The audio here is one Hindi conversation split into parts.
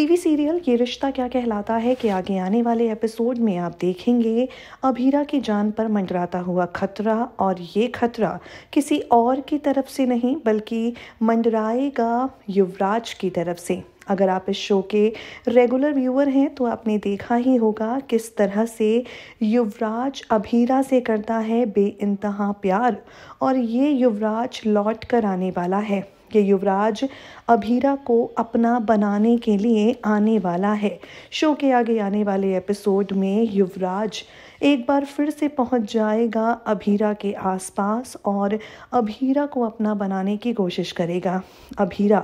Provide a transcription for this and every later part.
टीवी सीरियल ये रिश्ता क्या कहलाता है कि आगे आने वाले एपिसोड में आप देखेंगे अभीरा की जान पर मंडराता हुआ खतरा और ये खतरा किसी और की तरफ से नहीं बल्कि मंडराएगा युवराज की तरफ से अगर आप इस शो के रेगुलर व्यूअर हैं तो आपने देखा ही होगा किस तरह से युवराज अभीरा से करता है बे प्यार और ये युवराज लौट कर आने वाला है ये युवराज अभीरा को अपना बनाने के लिए आने वाला है शो के आगे आने वाले एपिसोड में युवराज एक बार फिर से पहुंच जाएगा अभीरा के आसपास और अभीरा को अपना बनाने की कोशिश करेगा अभीरा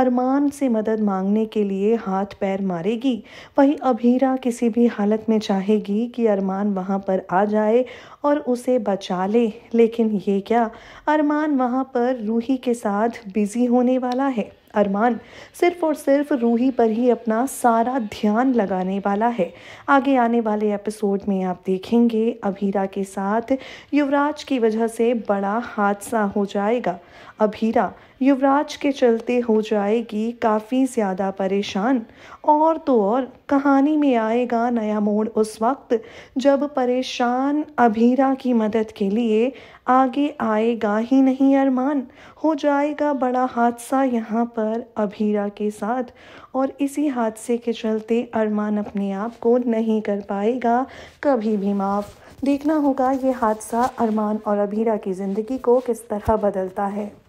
अरमान से मदद मांगने के लिए हाथ पैर मारेगी वहीं अभीरा किसी भी हालत में चाहेगी कि अरमान वहाँ पर आ जाए और उसे बचा ले लेकिन ये क्या अरमान वहाँ पर रूही के साथ बिज़ी होने वाला है अरमान सिर्फ और सिर्फ रूही पर ही अपना सारा ध्यान लगाने वाला है आगे आने वाले एपिसोड में आप देखेंगे अभीरा के साथ युवराज की वजह से बड़ा हादसा हो जाएगा अभीरा युवराज के चलते हो जाएगी काफ़ी ज़्यादा परेशान और तो और कहानी में आएगा नया मोड़ उस वक्त जब परेशान अभीरा की मदद के लिए आगे आएगा ही नहीं अरमान हो जाएगा बड़ा हादसा यहाँ पर कर अभीरा के साथ और इसी हादसे के चलते अरमान अपने आप को नहीं कर पाएगा कभी भी माफ़ देखना होगा ये हादसा अरमान और अभीरा की ज़िंदगी को किस तरह बदलता है